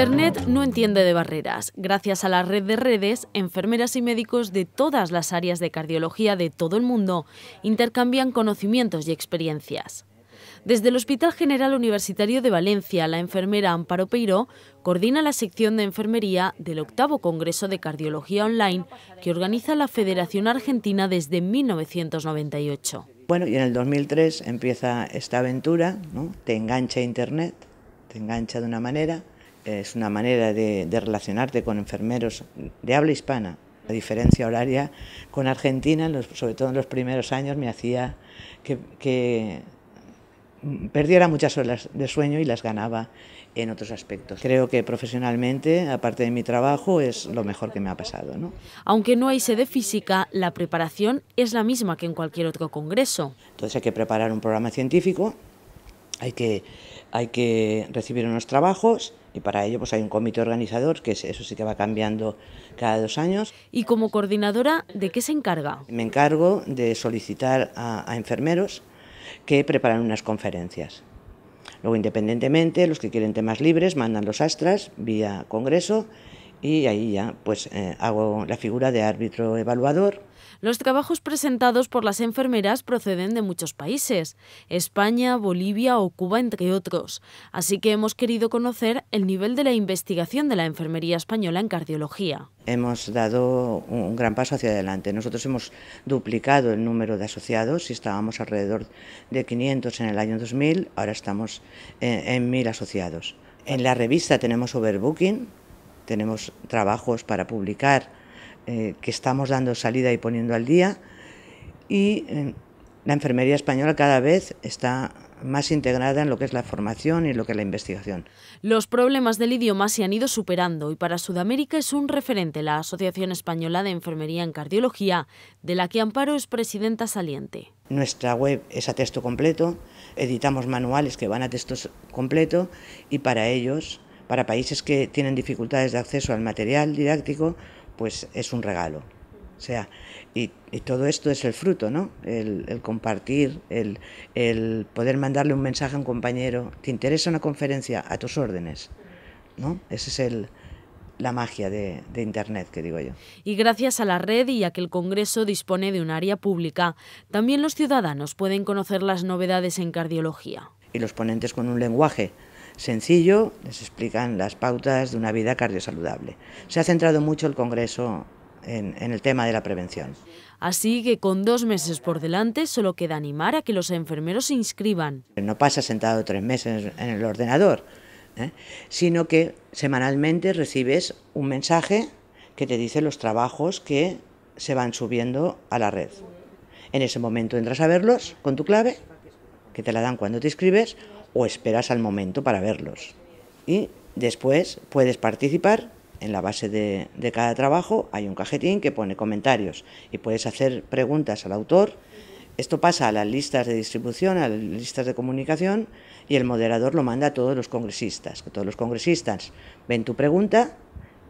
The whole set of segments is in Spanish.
Internet no entiende de barreras. Gracias a la red de redes, enfermeras y médicos de todas las áreas de cardiología de todo el mundo intercambian conocimientos y experiencias. Desde el Hospital General Universitario de Valencia, la enfermera Amparo Peiró coordina la sección de enfermería del octavo Congreso de Cardiología Online que organiza la Federación Argentina desde 1998. Bueno, y en el 2003 empieza esta aventura, ¿no? te engancha Internet, te engancha de una manera, es una manera de, relacionarte con enfermeros de habla hispana. La diferencia horaria con Argentina, sobre todo en los primeros años, me hacía que, que, perdiera muchas horas de sueño y las ganaba en otros aspectos. Creo que profesionalmente, aparte de mi trabajo, es lo mejor que me ha pasado. ¿no? Aunque no hay sede física, la preparación es la misma que en cualquier otro congreso. Entonces hay que preparar un programa científico, hay que hay que recibir unos trabajos y para ello pues hay un comité organizador que eso sí que va cambiando cada dos años. ¿Y como coordinadora de qué se encarga? Me encargo de solicitar a, a enfermeros que preparan unas conferencias. Luego, independientemente, los que quieren temas libres mandan los astras vía congreso y ahí ya pues eh, hago la figura de árbitro evaluador. Los trabajos presentados por las enfermeras proceden de muchos países, España, Bolivia o Cuba, entre otros. Así que hemos querido conocer el nivel de la investigación de la enfermería española en cardiología. Hemos dado un gran paso hacia adelante. Nosotros hemos duplicado el número de asociados ...si estábamos alrededor de 500 en el año 2000, ahora estamos eh, en, en 1.000 asociados. En la revista tenemos Overbooking, tenemos trabajos para publicar eh, que estamos dando salida y poniendo al día y eh, la enfermería española cada vez está más integrada en lo que es la formación y lo que es la investigación. Los problemas del idioma se han ido superando y para Sudamérica es un referente la Asociación Española de Enfermería en Cardiología, de la que Amparo es presidenta saliente. Nuestra web es a texto completo, editamos manuales que van a texto completo y para ellos para países que tienen dificultades de acceso al material didáctico, pues es un regalo. O sea, y, todo esto es el fruto, ¿no? El, compartir, el, poder mandarle un mensaje a un compañero. ¿Te interesa una conferencia? A tus órdenes, ¿no? es la magia de, de, Internet, que digo yo. Y gracias a la red y a que el Congreso dispone de un área pública, también los ciudadanos pueden conocer las novedades en cardiología. Y los ponentes con un lenguaje sencillo, les explican las pautas de una vida cardiosaludable. Se ha centrado mucho el Congreso en, el tema de la prevención. Así que con dos meses por delante solo queda animar a que los enfermeros se inscriban. No pasa sentado tres meses en el ordenador, ¿eh? sino que semanalmente recibes un mensaje que te dice los trabajos que se van subiendo a la red. En ese momento entras a verlos con tu clave, que te la dan cuando te inscribes, o esperas al momento para verlos. Y después puedes participar. En la base de, cada trabajo hay un cajetín que pone comentarios y puedes hacer preguntas al autor esto pasa a las listas de distribución, a las listas de comunicación y el moderador lo manda a todos los congresistas, que todos los congresistas ven tu pregunta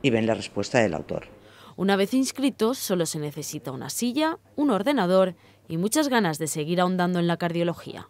y ven la respuesta del autor. Una vez inscritos, solo se necesita una silla, un ordenador y muchas ganas de seguir ahondando en la cardiología.